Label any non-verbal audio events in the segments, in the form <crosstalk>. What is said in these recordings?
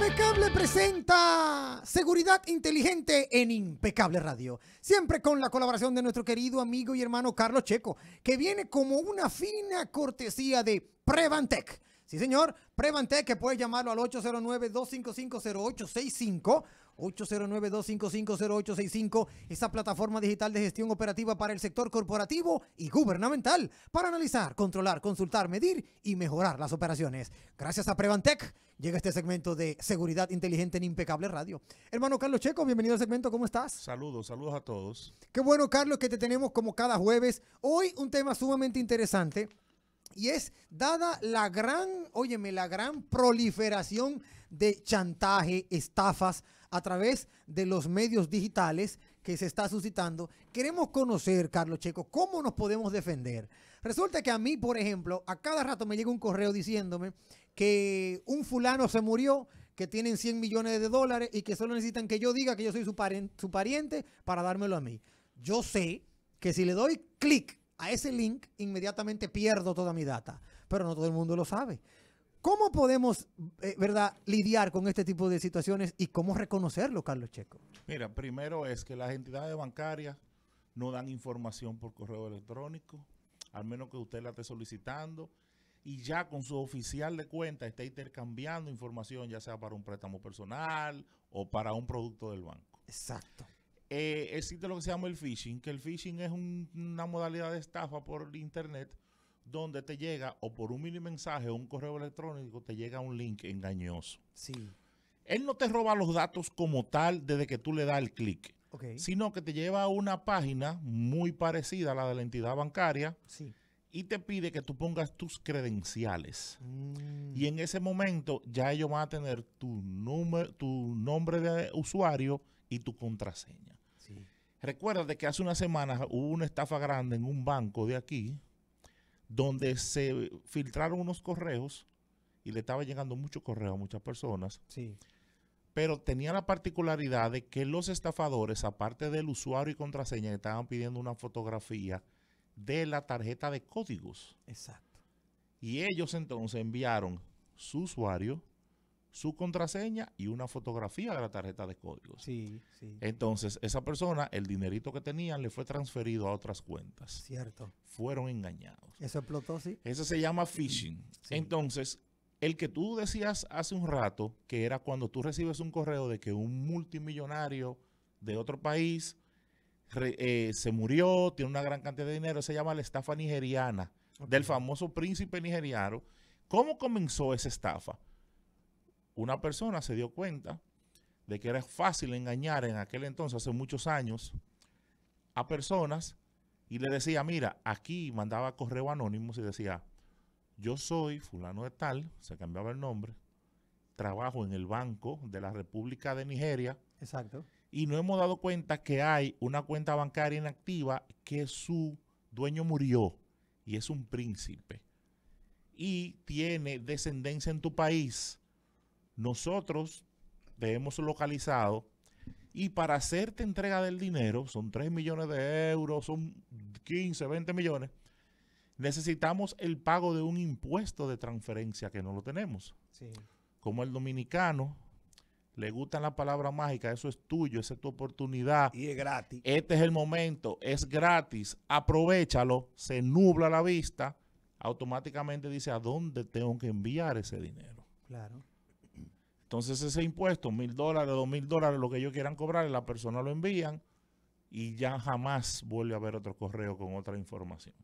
Impecable presenta Seguridad Inteligente en Impecable Radio. Siempre con la colaboración de nuestro querido amigo y hermano Carlos Checo, que viene como una fina cortesía de Prevantec. Sí, señor. Prevantec, que puede llamarlo al 809 255 809-255-0865, esa plataforma digital de gestión operativa para el sector corporativo y gubernamental, para analizar, controlar, consultar, medir y mejorar las operaciones. Gracias a Prevantec llega este segmento de Seguridad Inteligente en Impecable Radio. Hermano Carlos Checo, bienvenido al segmento, ¿cómo estás? Saludos, saludos a todos. Qué bueno, Carlos, que te tenemos como cada jueves. Hoy un tema sumamente interesante y es dada la gran, óyeme, la gran proliferación de chantaje, estafas a través de los medios digitales que se está suscitando. Queremos conocer, Carlos Checo, cómo nos podemos defender. Resulta que a mí, por ejemplo, a cada rato me llega un correo diciéndome que un fulano se murió, que tienen 100 millones de dólares y que solo necesitan que yo diga que yo soy su, pariente, su pariente para dármelo a mí. Yo sé que si le doy clic a ese link, inmediatamente pierdo toda mi data, pero no todo el mundo lo sabe. ¿Cómo podemos, eh, verdad, lidiar con este tipo de situaciones y cómo reconocerlo, Carlos Checo? Mira, primero es que las entidades bancarias no dan información por correo electrónico, al menos que usted la esté solicitando y ya con su oficial de cuenta esté intercambiando información, ya sea para un préstamo personal o para un producto del banco. Exacto. Eh, existe lo que se llama el phishing, que el phishing es una modalidad de estafa por internet donde te llega o por un mini mensaje o un correo electrónico te llega un link engañoso. Sí. Él no te roba los datos como tal desde que tú le das el clic, sino que te lleva a una página muy parecida a la de la entidad bancaria sí. y te pide que tú pongas tus credenciales. Mm. Y en ese momento ya ellos van a tener tu, tu nombre de usuario y tu contraseña. Sí. Recuerda que hace unas semanas hubo una estafa grande en un banco de aquí, donde se filtraron unos correos y le estaba llegando mucho correo a muchas personas. Sí. Pero tenía la particularidad de que los estafadores, aparte del usuario y contraseña, estaban pidiendo una fotografía de la tarjeta de códigos. Exacto. Y ellos entonces enviaron su usuario, su contraseña y una fotografía de la tarjeta de código. Sí, sí. Entonces, esa persona, el dinerito que tenían le fue transferido a otras cuentas. Cierto. Fueron engañados. Eso explotó, sí. Eso se llama phishing. Entonces, el que tú decías hace un rato, que era cuando tú recibes un correo de que un multimillonario de otro país eh, se murió, tiene una gran cantidad de dinero, se llama la estafa nigeriana, del famoso príncipe nigeriano. ¿Cómo comenzó esa estafa? una persona se dio cuenta de que era fácil engañar en aquel entonces, hace muchos años, a personas y le decía, mira, aquí mandaba correo anónimo y decía, yo soy fulano de tal, se cambiaba el nombre, trabajo en el Banco de la República de Nigeria. Exacto. Y no hemos dado cuenta que hay una cuenta bancaria inactiva que su dueño murió y es un príncipe. Y tiene descendencia en tu país nosotros te hemos localizado y para hacerte entrega del dinero, son 3 millones de euros, son 15, 20 millones, necesitamos el pago de un impuesto de transferencia que no lo tenemos. Como el dominicano le gusta la palabra mágica, eso es tuyo, esa es tu oportunidad. Y es gratis. Este es el momento, es gratis, aprovechalo, se nubla la vista, automáticamente dice a dónde tengo que enviar ese dinero. Claro. Entonces ese impuesto, mil dólares, dos mil dólares, lo que ellos quieran cobrar, la persona lo envían y ya jamás vuelve a haber otro correo con otra información.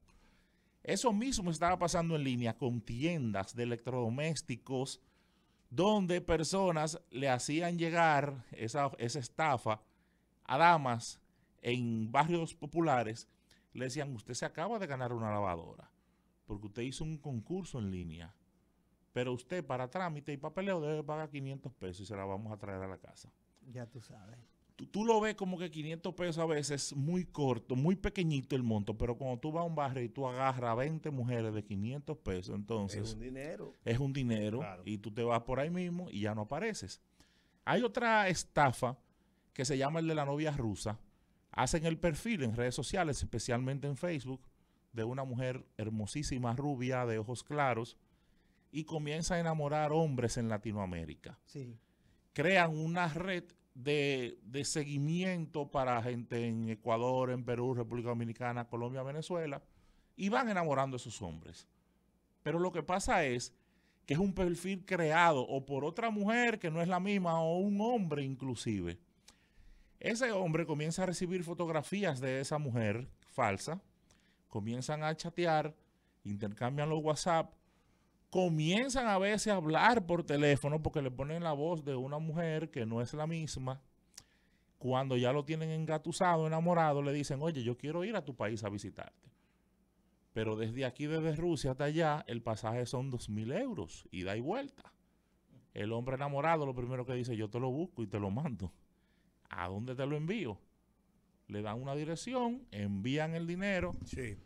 Eso mismo estaba pasando en línea con tiendas de electrodomésticos donde personas le hacían llegar esa, esa estafa a damas en barrios populares. Le decían, usted se acaba de ganar una lavadora porque usted hizo un concurso en línea pero usted para trámite y papeleo debe pagar 500 pesos y se la vamos a traer a la casa. Ya tú sabes. Tú, lo ves como que 500 pesos a veces es muy corto, muy pequeñito el monto, pero cuando tú vas a un barrio y tú agarras a 20 mujeres de 500 pesos, entonces... Es un dinero. Es un dinero y tú te vas por ahí mismo y ya no apareces. Hay otra estafa que se llama el de la novia rusa. Hacen el perfil en redes sociales, especialmente en Facebook, de una mujer hermosísima, rubia, de ojos claros, y comienza a enamorar hombres en Latinoamérica. Crean una red de, de, seguimiento para gente en Ecuador, en Perú, República Dominicana, Colombia, Venezuela, y van enamorando a esos hombres. Pero lo que pasa es que es un perfil creado o por otra mujer que no es la misma o un hombre inclusive. Ese hombre comienza a recibir fotografías de esa mujer falsa, comienzan a chatear, intercambian los WhatsApp comienzan a veces a hablar por teléfono porque le ponen la voz de una mujer que no es la misma. Cuando ya lo tienen engatusado, enamorado, le dicen, oye, yo quiero ir a tu país a visitarte. Pero desde aquí, desde Rusia hasta allá, el pasaje son dos mil euros, ida y vuelta. El hombre enamorado lo primero que dice, yo te lo busco y te lo mando. ¿A dónde te lo envío? Le dan una dirección, envían el dinero. Sí.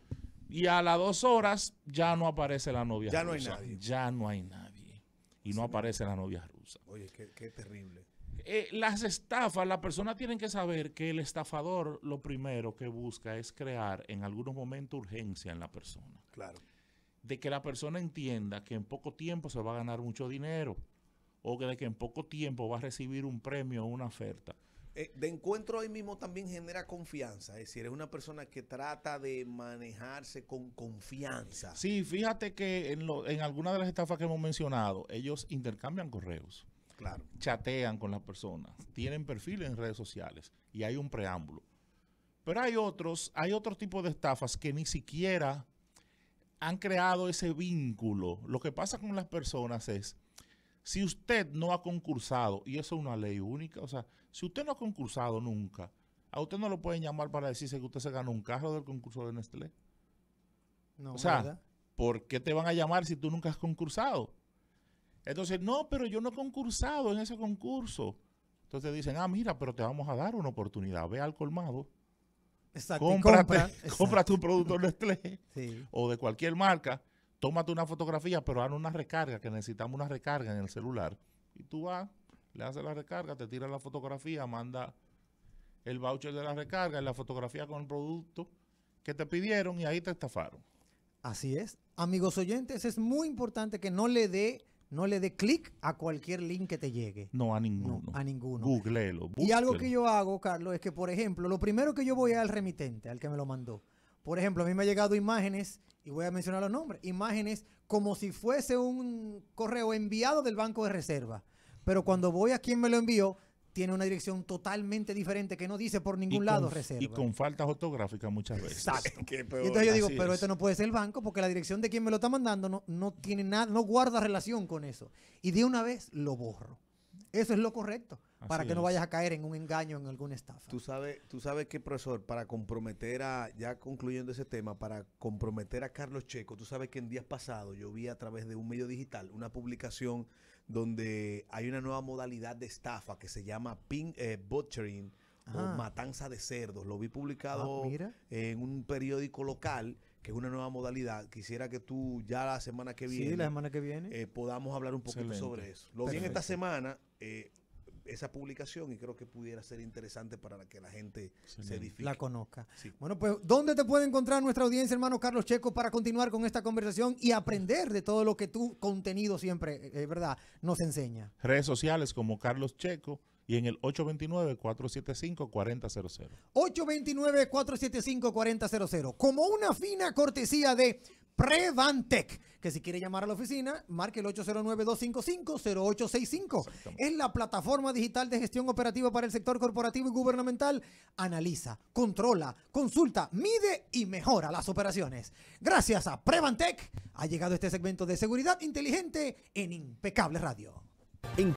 Y a las dos horas ya no aparece la novia ya no hay nadie. Ya no hay nadie. Y no aparece la novia rusa. Oye, qué, terrible. Eh, las estafas, la persona tienen que saber que el estafador lo primero que busca es crear en algunos momentos urgencia en la persona. Claro. De que la persona entienda que en poco tiempo se va a ganar mucho dinero o de que en poco tiempo va a recibir un premio o una oferta. Eh, de encuentro ahí mismo también genera confianza, es decir, es una persona que trata de manejarse con confianza. Sí, fíjate que en, lo, alguna de las estafas que hemos mencionado, ellos intercambian correos. Claro. Chatean con las personas, tienen perfiles en redes sociales y hay un preámbulo. Pero hay otros, hay otro tipo de estafas que ni siquiera han creado ese vínculo. Lo que pasa con las personas es si usted no ha concursado, y eso es una ley única, o sea, si usted no ha concursado nunca, a usted no lo pueden llamar para decirse que usted se ganó un carro del concurso de Nestlé. No, o sea, ¿por qué te van a llamar si tú nunca has concursado? Entonces, no, pero yo no he concursado en ese concurso. Entonces dicen, ah, mira, pero te vamos a dar una oportunidad. Ve al colmado. Exacto. Cómprate, compra, <laughs> producto Nestlé o de cualquier marca tómate una fotografía, pero haz una recarga, que necesitamos una recarga en el celular. Y tú vas, le haces la recarga, te tira la fotografía, manda el voucher de la recarga, la fotografía con el producto que te pidieron y ahí te estafaron. Así es. Amigos oyentes, es muy importante que no le dé no le dé clic a cualquier link que te llegue. No, a ninguno. a ninguno. Googleelo. Y algo que yo hago, Carlos, es que, por ejemplo, lo primero que yo voy al remitente, al que me lo mandó. Por ejemplo, a mí me han llegado imágenes, y voy a mencionar los nombres, imágenes como si fuese un correo enviado del banco de reserva. Pero cuando voy a quien me lo envió, tiene una dirección totalmente diferente que no dice por ningún lado reserva. Y con faltas ortográficas muchas veces. Exacto. <laughs> entonces yo digo, pero esto no puede ser el banco porque la dirección de quien me lo está mandando no, no tiene nada, no guarda relación con eso. Y de una vez lo borro. Eso es lo correcto para que no vayas a caer en un engaño, en alguna estafa. Tú sabes, tú sabes que, profesor, para comprometer a, ya concluyendo ese tema, para comprometer a Carlos Checo, tú sabes que en días pasados yo vi a través de un medio digital una publicación donde hay una nueva modalidad de estafa que se llama pin, eh, butchering o ah. matanza de cerdos. Lo vi publicado ah, en un periódico local, que es una nueva modalidad. Quisiera que tú ya la semana que viene, la semana que viene. Eh, podamos hablar un poquito sobre eso. Lo vi en esta semana. Eh, esa publicación y creo que pudiera ser interesante para que la gente se edifique. La conozca. Bueno, pues, ¿dónde te puede encontrar nuestra audiencia, hermano Carlos Checo, para continuar con esta conversación y aprender de todo lo que tu contenido siempre, es eh, eh, verdad, nos enseña? Redes sociales como Carlos Checo y en el 829-475-4000. 829-475-4000. Como una fina cortesía de Prevantec. Que si quiere llamar a la oficina, marque el 809-255-0865. Es la plataforma digital de gestión operativa para el sector corporativo y gubernamental. Analiza, controla, consulta, mide y mejora las operaciones. Gracias a Prevantec ha llegado este segmento de seguridad inteligente en Impecable Radio.